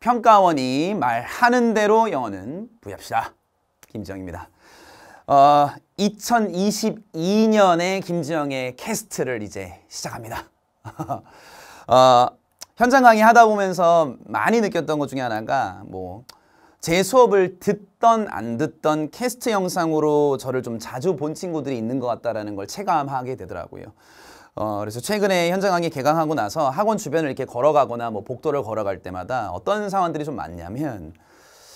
평가원이 말하는 대로 영어는 부여합시다. 김지영입니다. 어, 2022년에 김지영의 캐스트를 이제 시작합니다. 어, 현장 강의 하다 보면서 많이 느꼈던 것 중에 하나가 뭐 제 수업을 듣던 안 듣던 캐스트 영상으로 저를 좀 자주 본 친구들이 있는 것 같다라는 걸 체감하게 되더라고요. 어, 그래서 최근에 현장항이 개강하고 나서 학원 주변을 이렇게 걸어가거나 뭐 복도를 걸어갈 때마다 어떤 상황들이 좀 많냐면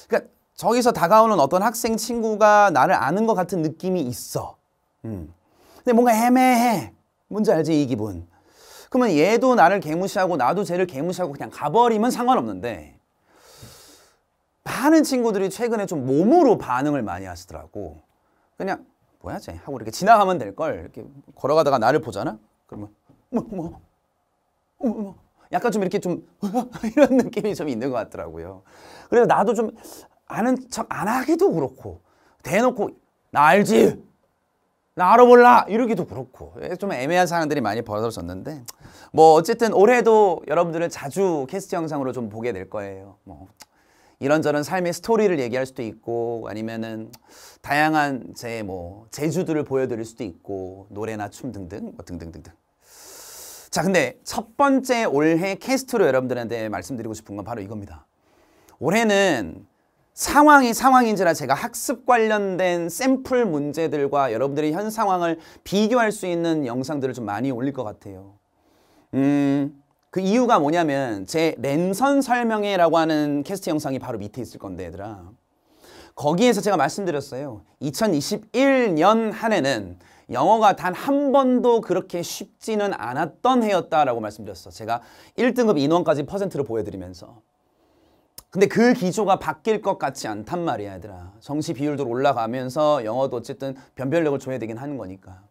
그러니까 저기서 다가오는 어떤 학생 친구가 나를 아는 것 같은 느낌이 있어. 음. 근데 뭔가 애매해. 뭔지 알지 이 기분. 그러면 얘도 나를 개무시하고 나도 쟤를 개무시하고 그냥 가버리면 상관없는데 많은 친구들이 최근에 좀 몸으로 반응을 많이 하시더라고. 그냥 뭐야 쟤 하고 이렇게 지나가면 될 걸 이렇게 걸어가다가 나를 보잖아. 그러면 뭐, 뭐, 뭐, 뭐. 약간 좀 이렇게 좀 이런 느낌이 좀 있는 것 같더라고요. 그래서 나도 좀 아는 척 안 하기도 그렇고 대놓고 나 알지 나 알아볼라 이러기도 그렇고 예, 좀 애매한 사람들이 많이 벌어졌는데 뭐 어쨌든 올해도 여러분들은 자주 캐스트 영상으로 좀 보게 될 거예요. 뭐 이런저런 삶의 스토리를 얘기할 수도 있고 아니면은 다양한 제뭐 재주들을 보여드릴 수도 있고 노래나 춤 등등 뭐 등등등등. 자 근데 첫 번째 올해 캐스트로 여러분들한테 말씀드리고 싶은 건 바로 이겁니다. 올해는 상황이 상황인지라 제가 학습 관련된 샘플 문제들과 여러분들이 현 상황을 비교할 수 있는 영상들을 좀 많이 올릴 것 같아요. 음, 그 이유가 뭐냐면 제 랜선 설명회라고 하는 캐스트 영상이 바로 밑에 있을 건데 얘들아 거기에서 제가 말씀드렸어요 2021년 한 해는 영어가 단 한 번도 그렇게 쉽지는 않았던 해였다라고 말씀드렸어 제가 1등급 인원까지 퍼센트로 보여드리면서 근데 그 기조가 바뀔 것 같지 않단 말이야 얘들아 정시 비율도 올라가면서 영어도 어쨌든 변별력을 줘야 되긴 하는 거니까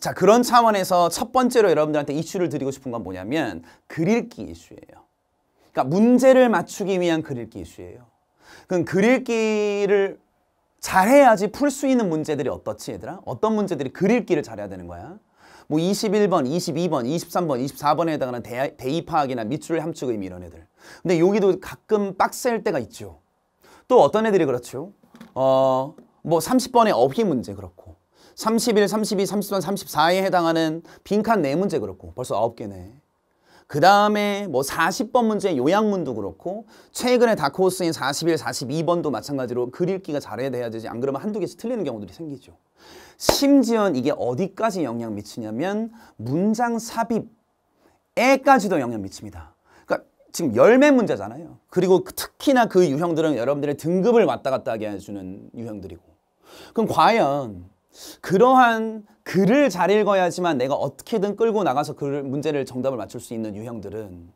자 그런 차원에서 첫 번째로 여러분들한테 이슈를 드리고 싶은 건 뭐냐면 글읽기 이슈예요. 그러니까 문제를 맞추기 위한 글읽기 이슈예요. 그럼 글읽기를 잘해야지 풀 수 있는 문제들이 어떻지 얘들아? 어떤 문제들이 글읽기를 잘해야 되는 거야? 뭐 21번, 22번, 23번, 24번에 해당하는 대, 대입파악이나 밑줄 함축 의미 이런 애들. 근데 여기도 가끔 빡셀 때가 있죠. 또 어떤 애들이 그렇죠? 어, 뭐 30번의 어휘 문제 그렇고. 31, 32, 33, 34에 해당하는 빈칸 4문제 그렇고 벌써 9개네. 그 다음에 뭐 40번 문제 요약문도 그렇고 최근에 다크호스인 41, 42번도 마찬가지로 글 읽기가 잘해야 되지 안 그러면 한두 개씩 틀리는 경우들이 생기죠. 심지어 이게 어디까지 영향 미치냐면 문장 삽입에까지도 영향 미칩니다. 그러니까 지금 열매 문제잖아요. 그리고 특히나 그 유형들은 여러분들의 등급을 왔다 갔다 하게 해주는 유형들이고 그럼 과연 그러한 글을 잘 읽어야지만 내가 어떻게든 끌고 나가서 그 문제를 정답을 맞출 수 있는 유형들은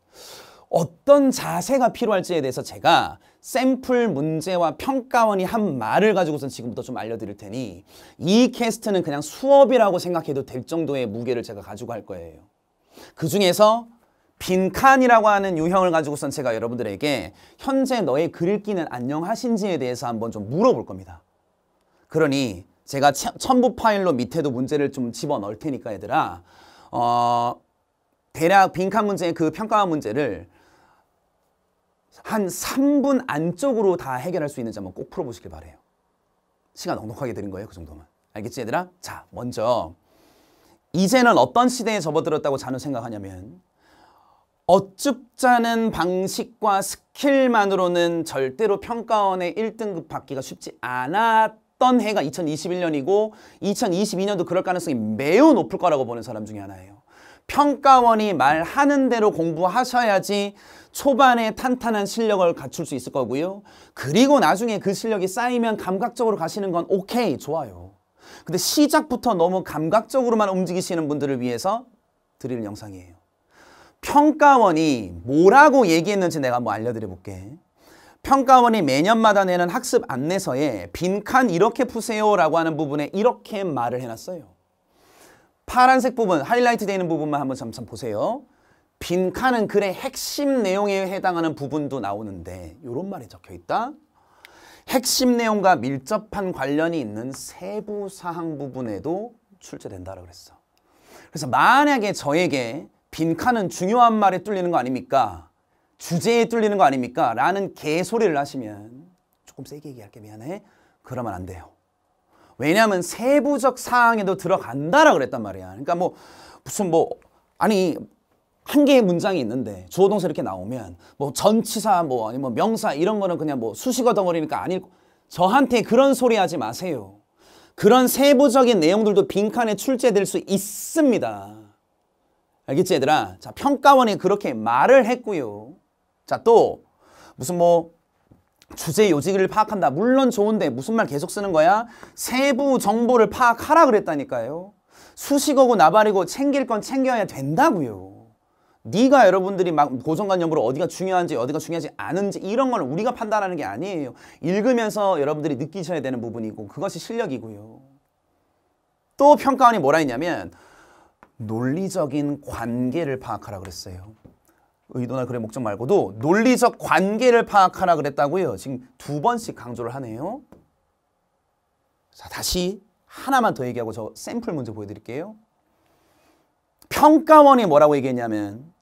어떤 자세가 필요할지에 대해서 제가 샘플 문제와 평가원이 한 말을 가지고선 지금부터 좀 알려드릴 테니 이 캐스트는 그냥 수업이라고 생각해도 될 정도의 무게를 제가 가지고 할 거예요. 그 중에서 빈칸이라고 하는 유형을 가지고선 제가 여러분들에게 현재 너의 글읽기는 안녕하신지에 대해서 한번 좀 물어볼 겁니다. 그러니 제가 첨부 파일로 밑에도 문제를 좀 집어넣을 테니까 얘들아 어, 대략 빈칸 문제의 그 평가 문제를 한 3분 안쪽으로 다 해결할 수 있는지 한번 꼭 풀어보시길 바래요. 시간 넉넉하게 드린 거예요. 그 정도만. 알겠지 얘들아? 자 먼저 이제는 어떤 시대에 접어들었다고 자는 생각하냐면 어쭙자는 방식과 스킬만으로는 절대로 평가원의 1등급 받기가 쉽지 않았 어떤 해가 2021년이고 2022년도 그럴 가능성이 매우 높을 거라고 보는 사람 중에 하나예요. 평가원이 말하는 대로 공부하셔야지 초반에 탄탄한 실력을 갖출 수 있을 거고요. 그리고 나중에 그 실력이 쌓이면 감각적으로 가시는 건 오케이, 좋아요. 근데 시작부터 너무 감각적으로만 움직이시는 분들을 위해서 드리는 영상이에요. 평가원이 뭐라고 얘기했는지 내가 한번 알려드려 볼게. 평가원이 매년마다 내는 학습 안내서에 빈칸 이렇게 푸세요라고 하는 부분에 이렇게 말을 해놨어요. 파란색 부분, 하이라이트 되는 부분만 한번 잠깐 보세요. 빈칸은 글의 핵심 내용에 해당하는 부분도 나오는데 이런 말이 적혀있다. 핵심 내용과 밀접한 관련이 있는 세부 사항 부분에도 출제된다라고 그랬어. 그래서 만약에 저에게 빈칸은 중요한 말에 뚫리는 거 아닙니까? 주제에 뚫리는 거 아닙니까? 라는 개소리를 하시면 조금 세게 얘기할게 미안해. 그러면 안 돼요. 왜냐하면 세부적 사항에도 들어간다라 그랬단 말이야. 그러니까 뭐 무슨 뭐 아니 한 개의 문장이 있는데 주어 동사 이렇게 나오면 뭐 전치사 뭐 아니면 뭐 명사 이런 거는 그냥 뭐 수식어 덩어리니까 아닐 저한테 그런 소리 하지 마세요. 그런 세부적인 내용들도 빈칸에 출제될 수 있습니다. 알겠지 얘들아? 자 평가원이 그렇게 말을 했고요. 자, 또 무슨 뭐 주제 요지를 파악한다. 물론 좋은데 무슨 말 계속 쓰는 거야? 세부 정보를 파악하라 그랬다니까요. 수식어고 나발이고 챙길 건 챙겨야 된다고요. 네가 여러분들이 막 고정관념으로 어디가 중요한지 어디가 중요하지 않은지 이런 걸 우리가 판단하는 게 아니에요. 읽으면서 여러분들이 느끼셔야 되는 부분이고 그것이 실력이고요. 또 평가원이 뭐라 했냐면 논리적인 관계를 파악하라 그랬어요. 의도나 그래 목적 말고도 논리적 관계를 파악하라 그랬다고요. 지금 두 번씩 강조를 하네요. 자, 다시 하나만 더 얘기하고 저 샘플 문제 보여드릴게요. 평가원이 뭐라고 얘기했냐면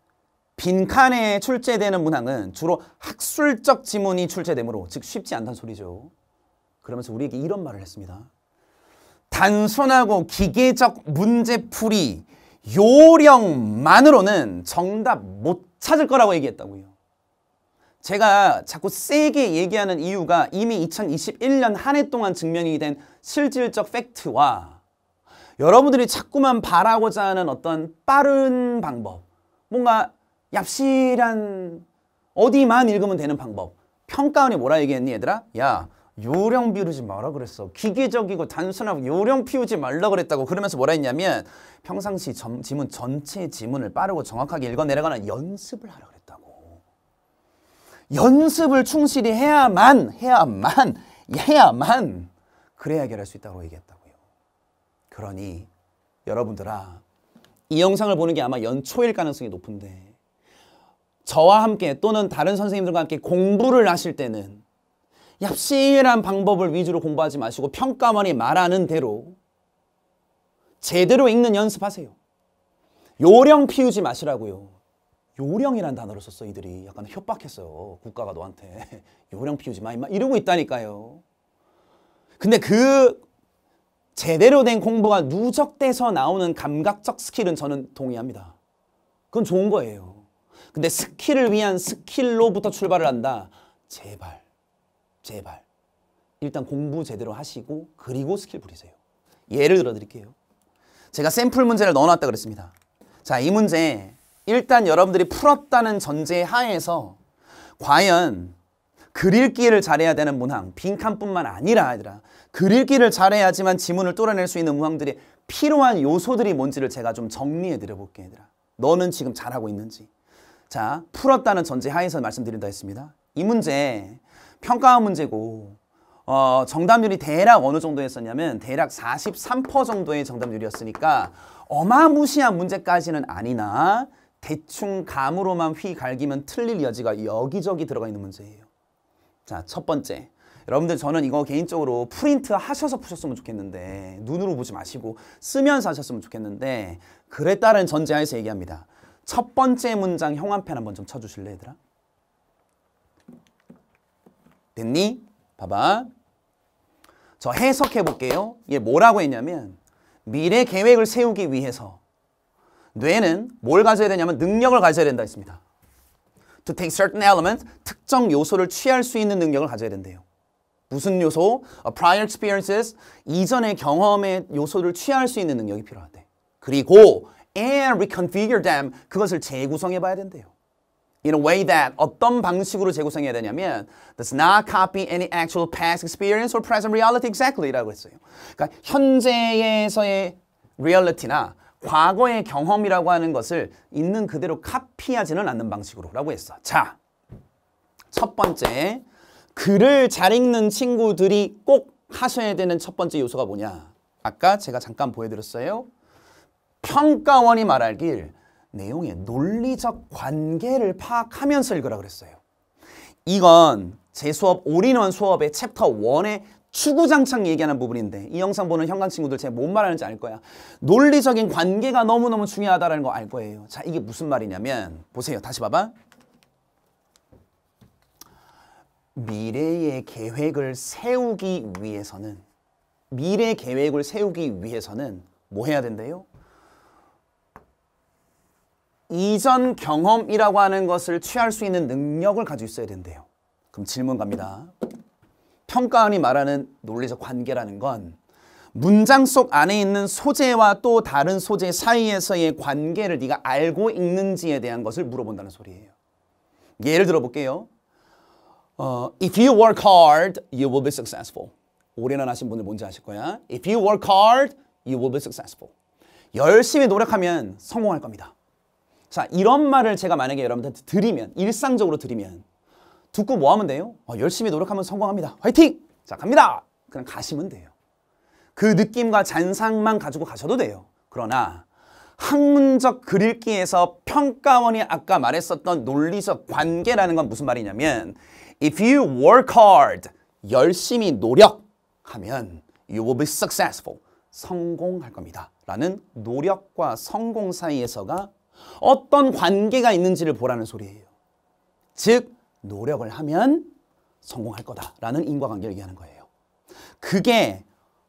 빈칸에 출제되는 문항은 주로 학술적 지문이 출제되므로 즉 쉽지 않다는 소리죠. 그러면서 우리에게 이런 말을 했습니다. 단순하고 기계적 문제풀이 요령만으로는 정답 못 찾을 거라고 얘기했다고요. 제가 자꾸 세게 얘기하는 이유가 이미 2021년 한 해 동안 증명이 된 실질적 팩트와 여러분들이 자꾸만 바라고자 하는 어떤 빠른 방법, 뭔가 얍실한 어디만 읽으면 되는 방법. 평가원이 뭐라 얘기했니 얘들아? 야 요령 비우지 마라 그랬어. 기계적이고 단순하고 요령 피우지 말라 그랬다고. 그러면서 뭐라 했냐면 평상시 점, 지문 전체 지문을 빠르고 정확하게 읽어 내려가는 연습을 하라 그랬다고. 연습을 충실히 해야만 해야만 해야만 그래야 해결할 수 있다고 얘기했다고요. 그러니 여러분들아 이 영상을 보는 게 아마 연초일 가능성이 높은데 저와 함께 또는 다른 선생님들과 함께 공부를 하실 때는 얍실한 방법을 위주로 공부하지 마시고 평가원이 말하는 대로 제대로 읽는 연습하세요. 요령 피우지 마시라고요. 요령이란 단어를 썼어 이들이 약간 협박했어요. 국가가 너한테 요령 피우지 마 임마 이러고 있다니까요. 근데 그 제대로 된 공부가 누적돼서 나오는 감각적 스킬은 저는 동의합니다. 그건 좋은 거예요. 근데 스킬을 위한 스킬로부터 출발을 한다. 제발. 제발 일단 공부 제대로 하시고 그리고 스킬 부리세요. 예를 들어 드릴게요. 제가 샘플 문제를 넣어놨다 그랬습니다. 자, 이 문제 일단 여러분들이 풀었다는 전제 하에서 과연 글읽기를 잘해야 되는 문항, 빈칸뿐만 아니라 아니라 글읽기를 잘해야지만 지문을 뚫어낼 수 있는 문항들이 필요한 요소들이 뭔지를 제가 좀 정리해 드려볼게 얘들아. 너는 지금 잘하고 있는지. 자, 풀었다는 전제 하에서 말씀드린다 했습니다. 이 문제 평가 문제고 어, 정답률이 대략 어느 정도였었냐면 대략 43% 정도의 정답률이었으니까 어마무시한 문제까지는 아니나 대충 감으로만 휘갈기면 틀릴 여지가 여기저기 들어가 있는 문제예요. 자, 첫 번째. 여러분들 저는 이거 개인적으로 프린트 하셔서 푸셨으면 좋겠는데 눈으로 보지 마시고 쓰면서 하셨으면 좋겠는데 그에 따른 전제하에서 얘기합니다. 첫 번째 문장 형한편 한번 좀 쳐주실래 얘들아? 됐니? 봐봐. 저 해석해 볼게요. 얘 뭐라고 했냐면 미래 계획을 세우기 위해서 뇌는 뭘 가져야 되냐면 능력을 가져야 된다 했습니다. To take certain elements, 특정 요소를 취할 수 있는 능력을 가져야 된대요. 무슨 요소? prior experiences, 이전의 경험의 요소를 취할 수 있는 능력이 필요하대. 그리고 and reconfigure them, 그것을 재구성해 봐야 된대요. in a way that 어떤 방식으로 재구성해야 되냐면 does not copy any actual past experience or present reality exactly라고 했어요. 그러니까 현재에서의 reality나 과거의 경험이라고 하는 것을 있는 그대로 카피하지는 않는 방식으로라고 했어. 자, 첫 번째 글을 잘 읽는 친구들이 꼭 하셔야 되는 첫 번째 요소가 뭐냐? 아까 제가 잠깐 보여드렸어요. 평가원이 말하길 내용의 논리적 관계를 파악하면서 읽으라 그랬어요. 이건 제 수업 올인원 수업의 챕터 1의 추구장창 얘기하는 부분인데 이 영상 보는 현관 친구들 제가 뭔 말하는지 알 거야. 논리적인 관계가 너무너무 중요하다는 거 알 거예요. 자 이게 무슨 말이냐면 보세요. 다시 봐봐. 미래의 계획을 세우기 위해서는 미래 계획을 세우기 위해서는 뭐 해야 된대요? 이전 경험이라고 하는 것을 취할 수 있는 능력을 가지고 있어야 된대요. 그럼 질문 갑니다. 평가원이 말하는 논리적 관계라는 건 문장 속 안에 있는 소재와 또 다른 소재 사이에서의 관계를 네가 알고 있는지에 대한 것을 물어본다는 소리예요. 예를 들어볼게요. 어, if you work hard, you will be successful. 올해는 하신 분들 뭔지 아실 거야. If you work hard, you will be successful. 열심히 노력하면 성공할 겁니다. 자 이런 말을 제가 만약에 여러분한테 드리면 일상적으로 드리면 듣고 뭐 하면 돼요? 어, 열심히 노력하면 성공합니다. 화이팅! 자 갑니다! 그냥 가시면 돼요. 그 느낌과 잔상만 가지고 가셔도 돼요. 그러나 학문적 글읽기에서 평가원이 아까 말했었던 논리적 관계라는 건 무슨 말이냐면 If you work hard, 열심히 노력하면 you will be successful, 성공할 겁니다. 라는 노력과 성공 사이에서가 어떤 관계가 있는지를 보라는 소리예요. 즉 노력을 하면 성공할 거다라는 인과관계를 얘기하는 거예요. 그게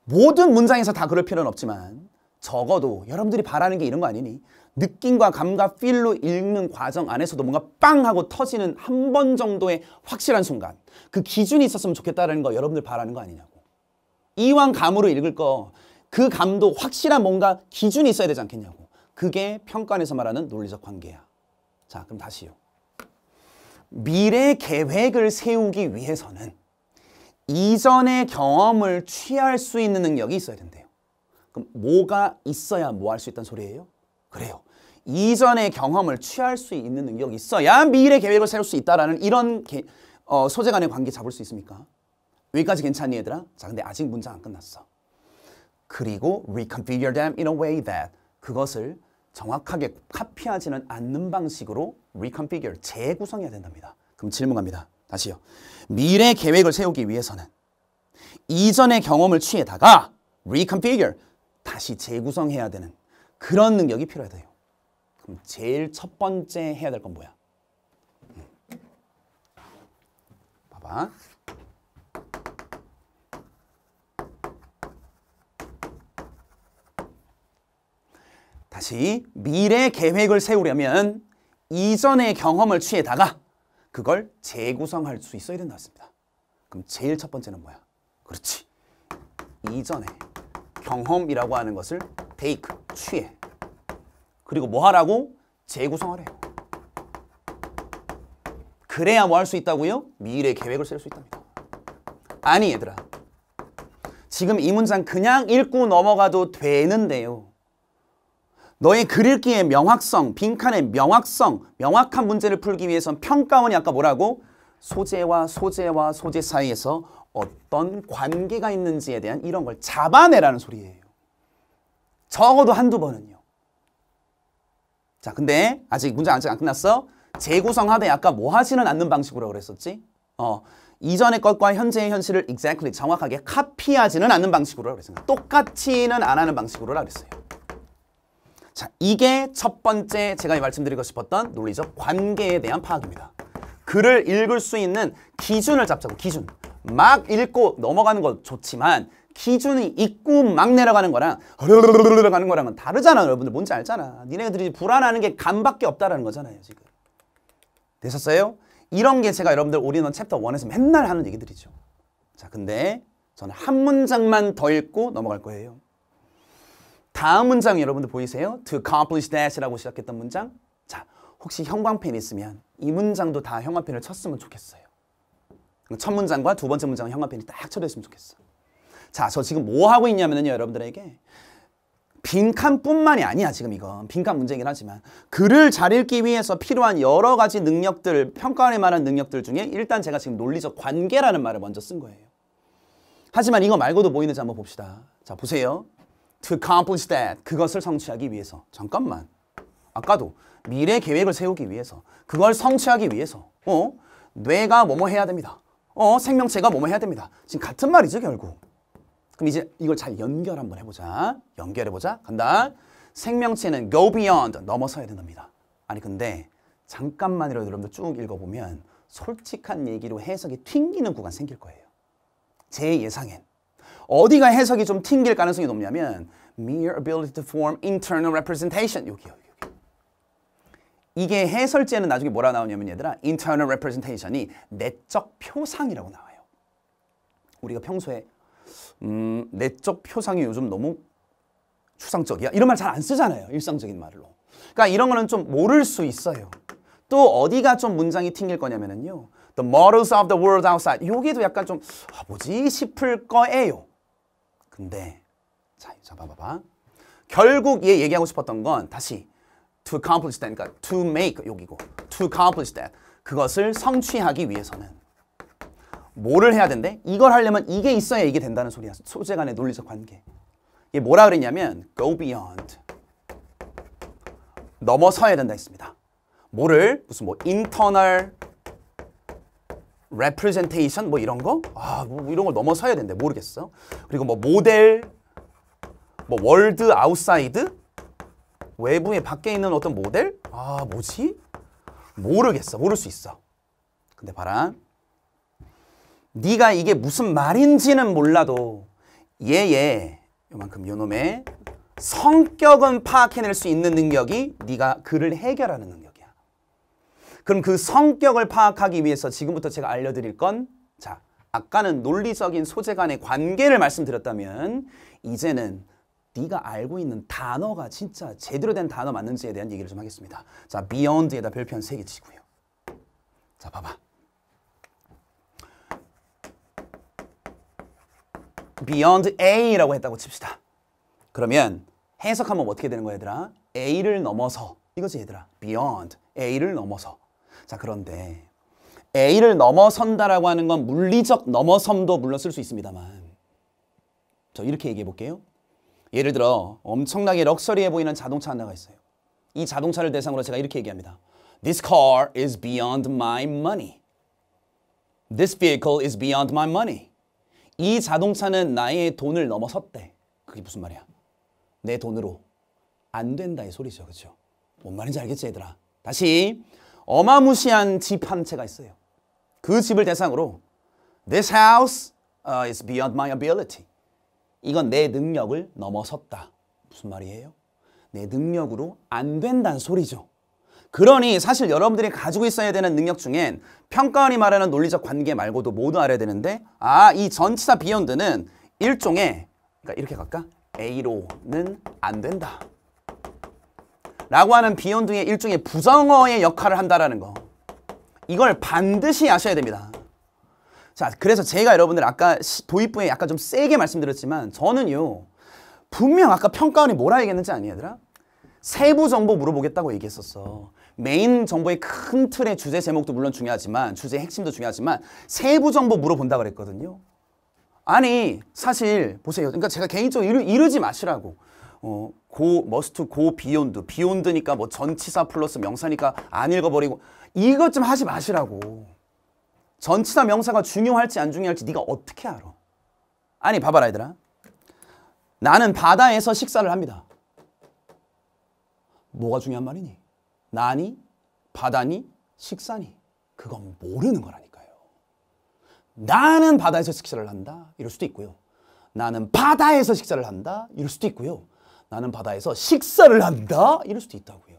모든 문장에서 다 그럴 필요는 없지만 적어도 여러분들이 바라는 게 이런 거 아니니 느낌과 감각, 필로 읽는 과정 안에서도 뭔가 빵 하고 터지는 한 번 정도의 확실한 순간 그 기준이 있었으면 좋겠다는 거 여러분들 바라는 거 아니냐고 이왕 감으로 읽을 거 그 감도 확실한 뭔가 기준이 있어야 되지 않겠냐고 그게 평가에서 말하는 논리적 관계야. 자, 그럼 다시요. 미래 계획을 세우기 위해서는 이전의 경험을 취할 수 있는 능력이 있어야 된대요. 그럼 뭐가 있어야 뭐 할 수 있다는 소리예요? 그래요. 이전의 경험을 취할 수 있는 능력이 있어야 미래 계획을 세울 수 있다라는 이런 게, 어, 소재 간의 관계 잡을 수 있습니까? 여기까지 괜찮니 얘들아? 자, 근데 아직 문장 안 끝났어. 그리고 reconfigure them in a way that 그것을 정확하게 카피하지는 않는 방식으로 리컨 c o n 재구성해야 된답니다. 그럼 질문 갑니다. 다시요. 미래 계획을 세우기 위해서는 이전의 경험을 취해다가 r e c o n 다시 재구성해야 되는 그런 능력이 필요해요. 그럼 제일 첫 번째 해야 될 건 뭐야? 음. 봐봐. 다시 미래 계획을 세우려면 이전의 경험을 취해다가 그걸 재구성할 수 있어야 된다 했습니다. 그럼 제일 첫 번째는 뭐야? 그렇지. 이전의 경험이라고 하는 것을 take, 취해. 그리고 뭐 하라고? 재구성하래요. 그래야 뭐할 수 있다고요? 미래 계획을 쓸수 있답니다. 아니 얘들아. 지금 이 문장 그냥 읽고 넘어가도 되는데요. 너의 그릴기의 명확성, 빈칸의 명확성, 명확한 문제를 풀기 위해선 평가원이 아까 뭐라고? 소재와 소재와 소재 사이에서 어떤 관계가 있는지에 대한 이런 걸 잡아내라는 소리예요. 적어도 한두 번은요. 자, 근데 아직 문제 아직 안 끝났어. 재구성 하되 아까 뭐 하지는 않는 방식으로 그랬었지? 어, 이전의 것과 현재의 현실을 exactly 정확하게 카피하지는 않는 방식으로 그랬어요. 똑같이는 안 하는 방식으로 그랬어요. 자, 이게 첫 번째 제가 말씀드리고 싶었던 논리적 관계에 대한 파악입니다. 글을 읽을 수 있는 기준을 잡자고, 기준. 막 읽고 넘어가는 건 좋지만 기준이 있고 막 내려가는 거랑 르르르르 르 가는 거랑은 다르잖아 여러분들 뭔지 알잖아 니네들이 불안하는 게간밖에 없다라는 거잖아요 지금 되셨어요? 이런 게 제가 여러분들 올인원 챕터 1에서 맨날 하는 얘기들이죠 자 근데 저는 한 문장만 더 읽고 넘어갈 거예요 다음 문장 여러분들 보이세요? To accomplish that이라고 시작했던 문장. 자, 혹시 형광펜 있으면 이 문장도 다 형광펜을 쳤으면 좋겠어요. 첫 문장과 두 번째 문장은 형광펜이 딱 쳐졌으면 좋겠어. 자, 저 지금 뭐 하고 있냐면요, 여러분들에게 빈칸뿐만이 아니야, 지금 이건. 빈칸 문제이긴 하지만 글을 잘 읽기 위해서 필요한 여러 가지 능력들, 평가할 만한 능력들 중에 일단 제가 지금 논리적 관계라는 말을 먼저 쓴 거예요. 하지만 이거 말고도 보이는지 한번 봅시다. 자, 보세요. To accomplish that. 그것을 성취하기 위해서. 잠깐만. 아까도 미래 계획을 세우기 위해서. 그걸 성취하기 위해서. 어? 뇌가 뭐뭐 해야 됩니다. 어? 생명체가 뭐뭐 해야 됩니다. 지금 같은 말이죠, 결국. 그럼 이제 이걸 잘 연결 한번 해보자. 연결해보자. 간다. 생명체는 go beyond, 넘어서야 된답니다. 아니 근데 잠깐만이라도 여러분들 쭉 읽어보면 솔직한 얘기로 해석이 튕기는 구간 생길 거예요. 제 예상엔. 어디가 해석이 좀 튕길 가능성이 높냐면 mere ability to form internal representation 여기요. 여기. 이게 해설제는 나중에 뭐라 나오냐면 얘들아 internal representation이 내적 표상이라고 나와요. 우리가 평소에 음, 내적 표상이 요즘 너무 추상적이야. 이런 말 잘 안 쓰잖아요. 일상적인 말로. 그러니까 이런 거는 좀 모를 수 있어요. 또 어디가 좀 문장이 튕길 거냐면요. The models of the world outside. 여기도 약간 좀 아, 뭐지 싶을 거예요. 근데 자, 잡아봐봐. 결국 얘 얘기하고 싶었던 건 다시 to accomplish that니까 to make 여기고 to accomplish that 그것을 성취하기 위해서는 뭐를 해야 된대? 이걸 하려면 이게 있어야 이게 된다는 소리야. 소재 간의 논리적 관계. 이 뭐라 그랬냐면 go beyond 넘어서야 된다 했습니다. 뭐를 무슨 뭐 internal representation 뭐 이런 거? 아, 뭐 이런 걸 넘어서야 된대. 모르겠어. 그리고 뭐 모델 뭐 월드 아웃사이드 외부에 밖에 있는 어떤 모델? 아, 뭐지? 모르겠어. 모를 수 있어. 근데 봐라. 네가 이게 무슨 말인지는 몰라도 얘의 요만큼 요놈의 성격은 파악해낼 수 있는 능력이 네가 글을 해결하는 능력이야. 그럼 그 성격을 파악하기 위해서 지금부터 제가 알려드릴 건 자, 아까는 논리적인 소재 간의 관계를 말씀드렸다면 이제는 네가 알고 있는 단어가 진짜 제대로 된 단어 맞는지에 대한 얘기를 좀 하겠습니다. 자, beyond에다 별표 한 3개 치고요. 자, 봐봐. beyond A라고 했다고 칩시다. 그러면 해석하면 어떻게 되는 거야, 얘들아? A를 넘어서 이거지, 얘들아. beyond A를 넘어서 자, 그런데 A를 넘어선다라고 하는 건 물리적 넘어섬도 물론 쓸 수 있습니다만 저 이렇게 얘기해 볼게요. 예를 들어 엄청나게 럭셔리해 보이는 자동차 하나가 있어요. 이 자동차를 대상으로 제가 이렇게 얘기합니다. This car is beyond my money. This vehicle is beyond my money. 이 자동차는 나의 돈을 넘어섰대. 그게 무슨 말이야? 내 돈으로 안 된다의 소리죠. 그렇죠? 뭔 말인지 알겠지 얘들아? 다시 어마무시한 집 한 채가 있어요. 그 집을 대상으로 This house uh, is beyond my ability. 이건 내 능력을 넘어섰다. 무슨 말이에요? 내 능력으로 안 된다는 소리죠. 그러니 사실 여러분들이 가지고 있어야 되는 능력 중엔 평가원이 말하는 논리적 관계 말고도 모두 알아야 되는데 아, 이 전치사 비욘드는 일종의 그러니까 이렇게 갈까? A로는 안 된다. 라고 하는 비언 등의 일종의 부정어의 역할을 한다라는 거 이걸 반드시 아셔야 됩니다 자 그래서 제가 여러분들 아까 도입부에 약간 좀 세게 말씀드렸지만 저는요 분명 아까 평가원이 뭐라 얘기했는지 아니 얘들아? 세부 정보 물어보겠다고 얘기했었어 메인 정보의 큰 틀의 주제 제목도 물론 중요하지만 주제 핵심도 중요하지만 세부 정보 물어본다 그랬거든요 아니 사실 보세요 그러니까 제가 개인적으로 이르, 이르지 마시라고 어, 고 머스트 고 비욘드 비욘드니까 뭐 전치사 플러스 명사니까 안 읽어버리고 이것 좀 하지 마시라고 전치사 명사가 중요할지 안 중요할지 네가 어떻게 알아 아니 봐봐라 얘들아 나는 바다에서 식사를 합니다 뭐가 중요한 말이니 나니 바다니 식사니 그건 모르는 거라니까요 나는 바다에서 식사를 한다 이럴 수도 있고요 나는 바다에서 식사를 한다 이럴 수도 있고요 나는 바다에서 식사를 한다? 이럴 수도 있다고요.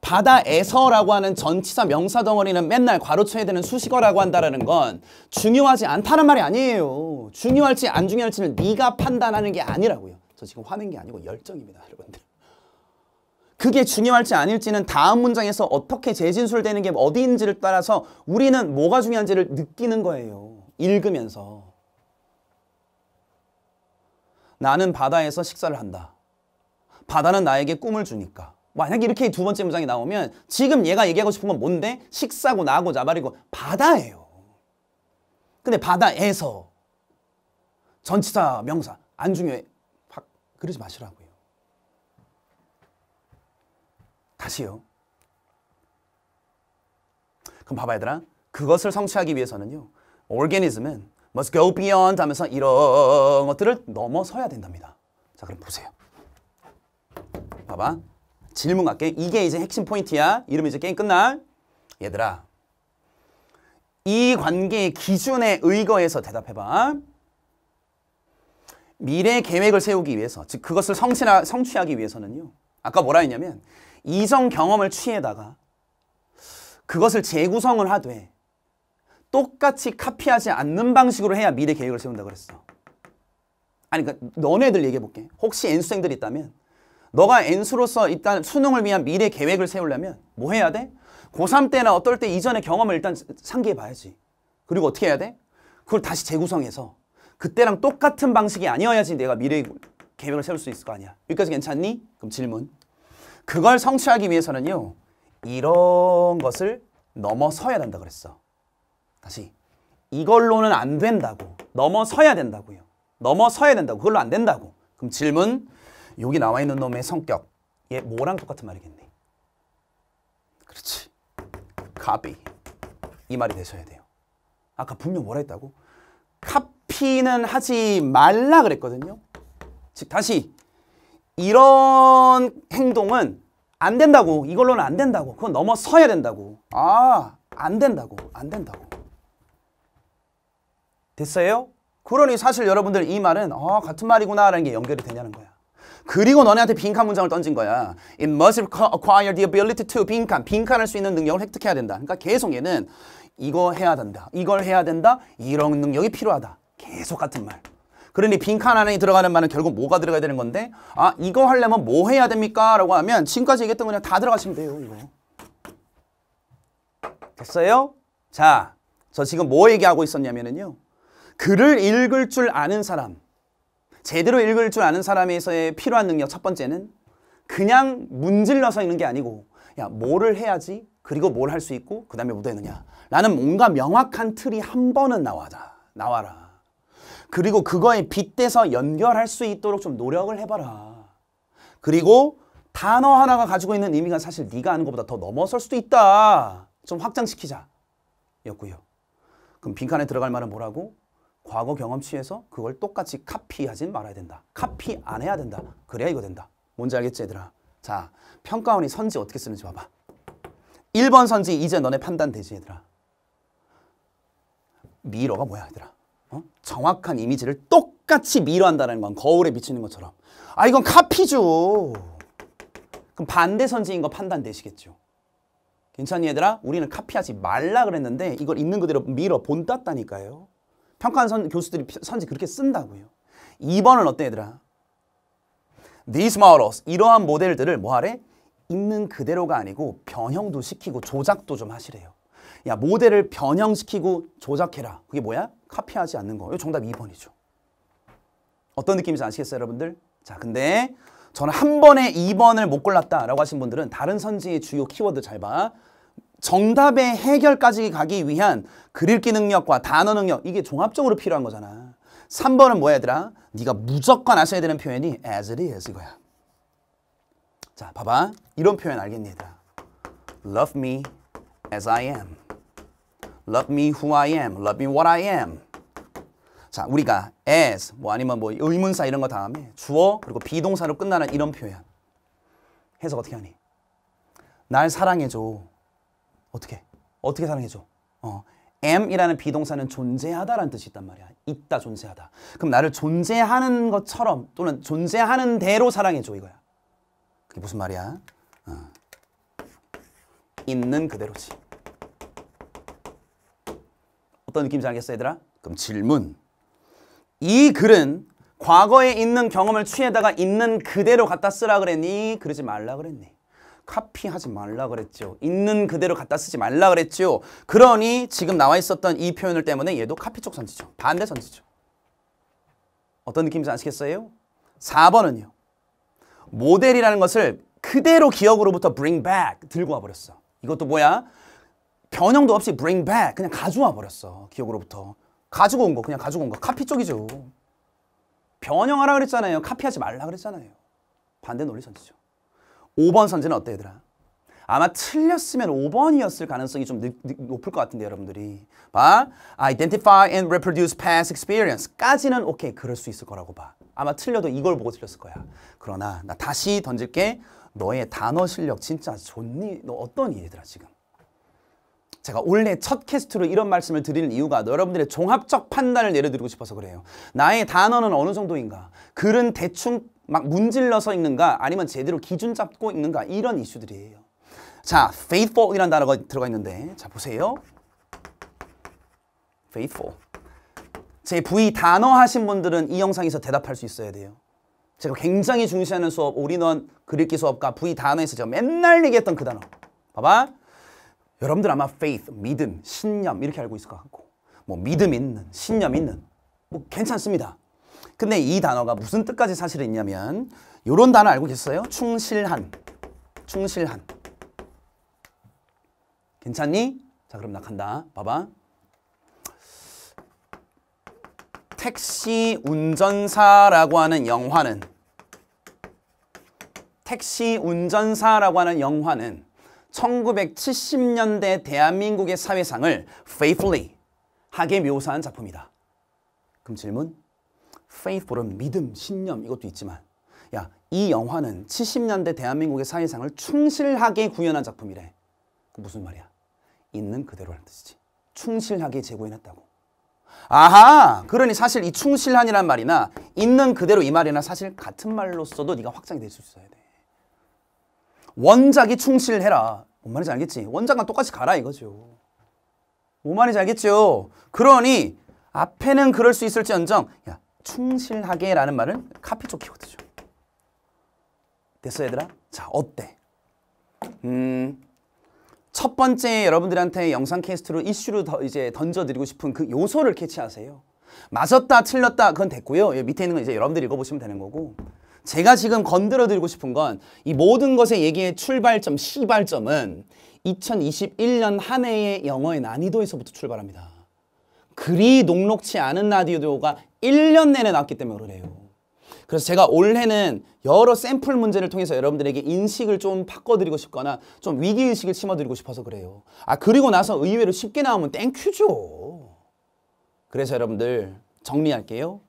바다에서라고 하는 전치사 명사 덩어리는 맨날 괄호쳐야 되는 수식어라고 한다라는 건 중요하지 않다는 말이 아니에요. 중요할지 안 중요할지는 네가 판단하는 게 아니라고요. 저 지금 화낸 게 아니고 열정입니다. 여러분들. 그게 중요할지 아닐지는 다음 문장에서 어떻게 재진술되는 게 어디인지를 따라서 우리는 뭐가 중요한지를 느끼는 거예요. 읽으면서. 나는 바다에서 식사를 한다. 바다는 나에게 꿈을 주니까. 만약에 이렇게 두 번째 문장이 나오면 지금 얘가 얘기하고 싶은 건 뭔데? 식사고 나고 자발이고 바다예요. 근데 바다에서 전치사 명사 안 중요해. 확 그러지 마시라고요. 다시요. 그럼 봐봐 얘들아. 그것을 성취하기 위해서는요. o r g a n 은 must go beyond 하면서 이런 것들을 넘어서야 된답니다. 자, 그럼 보세요. 봐봐. 질문 갈게. 이게 이제 핵심 포인트야. 이러면 이제 게임 끝날. 얘들아. 이 관계의 기준에 의거해서 대답해봐. 미래 계획을 세우기 위해서, 즉 그것을 성취하, 성취하기 위해서는요. 아까 뭐라 했냐면 이성 경험을 취해다가 그것을 재구성을 하되 똑같이 카피하지 않는 방식으로 해야 미래 계획을 세운다 그랬어. 아니 그러니까 너네들 얘기해 볼게. 혹시 N수생들이 있다면 너가 N수로서 일단 수능을 위한 미래 계획을 세우려면 뭐 해야 돼? 고3 때나 어떨 때 이전의 경험을 일단 상기해 봐야지. 그리고 어떻게 해야 돼? 그걸 다시 재구성해서 그때랑 똑같은 방식이 아니어야지 내가 미래 계획을 세울 수 있을 거 아니야. 여기까지 괜찮니? 그럼 질문. 그걸 성취하기 위해서는요. 이런 것을 넘어서야 된다 그랬어. 다시 이걸로는 안 된다고 넘어서야 된다고요. 넘어서야 된다고 그걸로 안 된다고. 그럼 질문 여기 나와 있는 놈의 성격 얘 뭐랑 똑같은 말이겠니? 그렇지. copy 이 말이 되셔야 돼요. 아까 분명 뭐라 했다고? 카피는 하지 말라 그랬거든요. 즉 다시 이런 행동은 안 된다고 이걸로는 안 된다고 그건 넘어서야 된다고 아안 된다고 안 된다고 됐어요? 그러니 사실 여러분들 이 말은 아 같은 말이구나 라는 게 연결이 되냐는 거야. 그리고 너네한테 빈칸 문장을 던진 거야. It must acquire the ability to 빈칸. 빈칸할 수 있는 능력을 획득해야 된다. 그러니까 계속 얘는 이거 해야 된다. 이걸 해야 된다. 이런 능력이 필요하다. 계속 같은 말. 그러니 빈칸 안에 들어가는 말은 결국 뭐가 들어가야 되는 건데 아 이거 하려면 뭐 해야 됩니까? 라고 하면 지금까지 얘기했던 그냥 다 들어가시면 돼요. 이거. 됐어요? 자, 저 지금 뭐 얘기하고 있었냐면요. 글을 읽을 줄 아는 사람, 제대로 읽을 줄 아는 사람에서의 필요한 능력 첫 번째는 그냥 문질러서 읽는 게 아니고 야 뭐를 해야지 그리고 뭘 할 수 있고 그 다음에 못되느냐 라는 뭔가 명확한 틀이 한 번은 나와라 나와라 그리고 그거에 빗대서 연결할 수 있도록 좀 노력을 해봐라 그리고 단어 하나가 가지고 있는 의미가 사실 네가 아는 것보다 더 넘어설 수도 있다 좀 확장시키자 였고요 그럼 빈칸에 들어갈 말은 뭐라고? 과거 경험치에서 그걸 똑같이 카피하진 말아야 된다. 카피 안 해야 된다. 그래야 이거 된다. 뭔지 알겠지 얘들아? 자, 평가원이 선지 어떻게 쓰는지 봐봐. 1번 선지 이제 너네 판단 되지 얘들아. 미러가 뭐야 얘들아. 어? 정확한 이미지를 똑같이 미러한다는 건 거울에 비치는 것처럼. 아 이건 카피죠. 그럼 반대 선지인 거 판단되시겠죠. 괜찮니 얘들아? 우리는 카피하지 말라 그랬는데 이걸 있는 그대로 미러 본땄다니까요. 평가한 선, 교수들이 선지 그렇게 쓴다고요. 2번은 어때 얘들아? These models, 이러한 모델들을 뭐하래? 있는 그대로가 아니고 변형도 시키고 조작도 좀 하시래요. 야 모델을 변형시키고 조작해라. 그게 뭐야? 카피하지 않는 거. 이 정답 2번이죠. 어떤 느낌인지 아시겠어요 여러분들? 자 근데 저는 한 번에 2번을 못 골랐다라고 하신 분들은 다른 선지의 주요 키워드 잘 봐. 정답의 해결까지 가기 위한 글읽기 능력과 단어 능력 이게 종합적으로 필요한 거잖아. 3번은 뭐 얘들아? 네가 무조건 아셔야 되는 표현이 as it is 이거야. 자 봐봐. 이런 표현 알겠니 얘들아? Love me as I am. Love me who I am. Love me what I am. 자 우리가 as 뭐 아니면 뭐 의문사 이런 거 다음에 주어 그리고 비동사로 끝나는 이런 표현. 해석 어떻게 하니? 날 사랑해줘. 어떻게? 어떻게 사랑해줘? 어. am이라는 비동사는 존재하다라는 뜻이 있단 말이야. 있다, 존재하다. 그럼 나를 존재하는 것처럼 또는 존재하는 대로 사랑해줘 이거야. 그게 무슨 말이야? 어. 있는 그대로지. 어떤 느낌인지 알겠어 얘들아? 그럼 질문. 이 글은 과거에 있는 경험을 취해다가 있는 그대로 갖다 쓰라 그랬니? 그러지 말라 그랬니? 카피하지 말라 그랬죠. 있는 그대로 갖다 쓰지 말라 그랬죠. 그러니 지금 나와 있었던 이 표현을 때문에 얘도 카피 쪽 선지죠. 반대 선지죠. 어떤 느낌인지 아시겠어요? 4번은요. 모델이라는 것을 그대로 기억으로부터 bring back 들고 와버렸어. 이것도 뭐야? 변형도 없이 bring back 그냥 가져와 버렸어. 기억으로부터. 가지고 온 거 그냥 가지고 온 거. 카피 쪽이죠. 변형하라 그랬잖아요. 카피하지 말라 그랬잖아요. 반대 논리 선지죠. 5번 선지는 어때 얘들아? 아마 틀렸으면 5번이었을 가능성이 좀 높을 것 같은데 여러분들이 봐 Identify and reproduce past experience 까지는 오케이 그럴 수 있을 거라고 봐 아마 틀려도 이걸 보고 틀렸을 거야 그러나 나 다시 던질게 너의 단어 실력 진짜 좋니? 너어떤니 얘들아 지금 제가 올해 첫 캐스트로 이런 말씀을 드리는 이유가 여러분들의 종합적 판단을 내려드리고 싶어서 그래요 나의 단어는 어느 정도인가 글은 대충 막 문질러서 읽는가 아니면 제대로 기준 잡고 읽는가 이런 이슈들이에요. 자, faithful이라는 단어가 들어가 있는데 자, 보세요. faithful. 제 부위 단어 하신 분들은 이 영상에서 대답할 수 있어야 돼요. 제가 굉장히 중시하는 수업 올인원 글읽기 수업과 부위 단어에서 제가 맨날 얘기했던 그 단어. 봐봐. 여러분들 아마 faith, 믿음, 신념 이렇게 알고 있을 것 같고 뭐 믿음 있는, 신념 있는 뭐 괜찮습니다. 근데 이 단어가 무슨 뜻까지 사실은 있냐면 이런 단어 알고 계세요? 충실한. 충실한. 괜찮니? 자 그럼 나 간다. 봐봐. 택시 운전사라고 하는 영화는 택시 운전사라고 하는 영화는 1970년대 대한민국의 사회상을 faithfully 하게 묘사한 작품이다. 그럼 질문? f a i t h f u 믿음, 신념 이것도 있지만 야, 이 영화는 70년대 대한민국의 사회상을 충실하게 구현한 작품이래. 그 무슨 말이야? 있는 그대로라는 뜻이지. 충실하게 재구현했다고. 아하! 그러니 사실 이 충실한이란 말이나 있는 그대로 이 말이나 사실 같은 말로써도 네가 확장이 될 수 있어야 돼. 원작이 충실해라. 뭔 말인지 알겠지? 원작과 똑같이 가라 이거죠. 뭔 말인지 알겠죠? 그러니 앞에는 그럴 수 있을지언정 야 충실하게 라는 말은 카피 쪽 키워드죠. 됐어 얘들아? 자 어때? 음, 첫 번째 여러분들한테 영상 캐스트로 이슈로 더 이제 던져드리고 싶은 그 요소를 캐치하세요. 맞았다 틀렸다 그건 됐고요. 예, 밑에 있는 건 이제 여러분들이 읽어보시면 되는 거고 제가 지금 건드려드리고 싶은 건 이 모든 것의 얘기의 출발점, 시발점은 2021년 한 해의 영어의 난이도에서부터 출발합니다. 그리 녹록치 않은 라디오가 1년 내내 나왔기 때문에 그래요. 그래서 제가 올해는 여러 샘플 문제를 통해서 여러분들에게 인식을 좀 바꿔드리고 싶거나 좀 위기의식을 심어드리고 싶어서 그래요. 아 그리고 나서 의외로 쉽게 나오면 땡큐죠. 그래서 여러분들 정리할게요.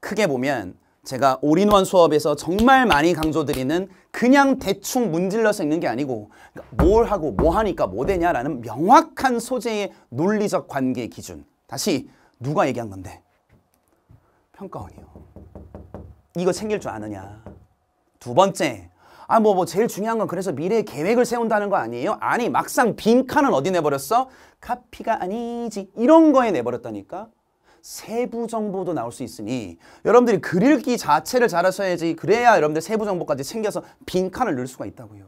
크게 보면 제가 올인원 수업에서 정말 많이 강조드리는 그냥 대충 문질러서 읽는 게 아니고 그러니까 뭘 하고 뭐 하니까 뭐 되냐라는 명확한 소재의 논리적 관계 기준 다시 누가 얘기한 건데? 평가원이요. 이거 챙길 줄 아느냐? 두 번째, 아, 뭐, 뭐, 제일 중요한 건 그래서 미래 계획을 세운다는 거 아니에요? 아니, 막상 빈칸은 어디 내버렸어? 카피가 아니지. 이런 거에 내버렸다니까? 세부 정보도 나올 수 있으니 여러분들이 글 읽기 자체를 잘하셔야지 그래야 여러분들 세부 정보까지 챙겨서 빈칸을 넣을 수가 있다고요.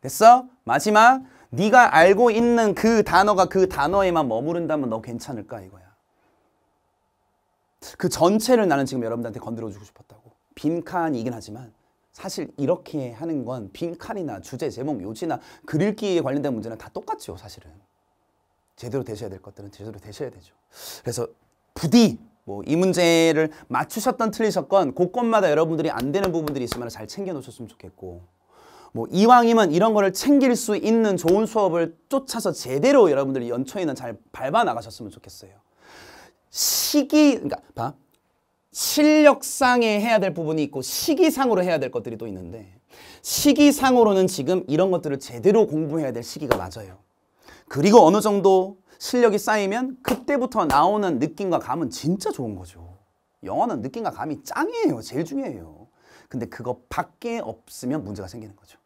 됐어? 마지막 네가 알고 있는 그 단어가 그 단어에만 머무른다면 너 괜찮을까 이거야. 그 전체를 나는 지금 여러분들한테 건드려주고 싶었다고. 빈칸이긴 하지만 사실 이렇게 하는 건 빈칸이나 주제, 제목, 요지나 글 읽기에 관련된 문제는 다 똑같죠 사실은. 제대로 되셔야 될 것들은 제대로 되셔야 되죠. 그래서 부디 뭐 이 문제를 맞추셨던 틀리셨건 그것마다 여러분들이 안 되는 부분들이 있으면 잘 챙겨 놓으셨으면 좋겠고 뭐 이왕이면 이런 거를 챙길 수 있는 좋은 수업을 쫓아서 제대로 여러분들이 연초에는 잘 밟아 나가셨으면 좋겠어요. 시기, 그러니까 봐. 실력상에 해야 될 부분이 있고 시기상으로 해야 될 것들이 또 있는데 시기상으로는 지금 이런 것들을 제대로 공부해야 될 시기가 맞아요. 그리고 어느 정도 실력이 쌓이면 그때부터 나오는 느낌과 감은 진짜 좋은 거죠. 영어는 느낌과 감이 짱이에요. 제일 중요해요. 근데 그거 밖에 없으면 문제가 생기는 거죠.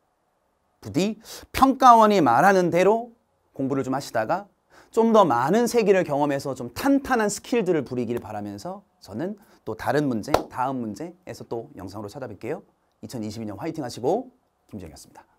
부디 평가원이 말하는 대로 공부를 좀 하시다가 좀 더 많은 세계를 경험해서 좀 탄탄한 스킬들을 부리길 바라면서 저는 또 다른 문제, 다음 문제에서 또 영상으로 찾아뵐게요. 2022년 화이팅 하시고 김정이었습니다.